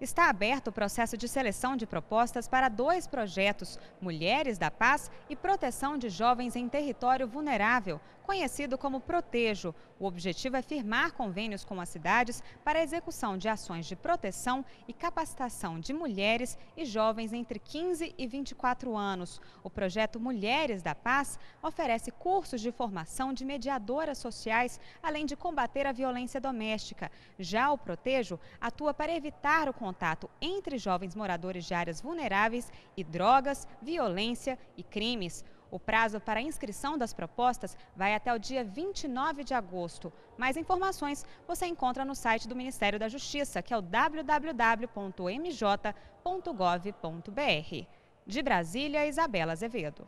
Está aberto o processo de seleção de propostas para dois projetos, Mulheres da Paz e Proteção de Jovens em Território Vulnerável, conhecido como Protejo. O objetivo é firmar convênios com as cidades para a execução de ações de proteção e capacitação de mulheres e jovens entre 15 e 24 anos. O projeto Mulheres da Paz oferece cursos de formação de mediadoras sociais, além de combater a violência doméstica. Já o Protejo atua para evitar o contato entre jovens moradores de áreas vulneráveis e drogas, violência e crimes. O prazo para a inscrição das propostas vai até o dia 29 de agosto. Mais informações você encontra no site do Ministério da Justiça, que é o www.mj.gov.br. De Brasília, Isabela Azevedo.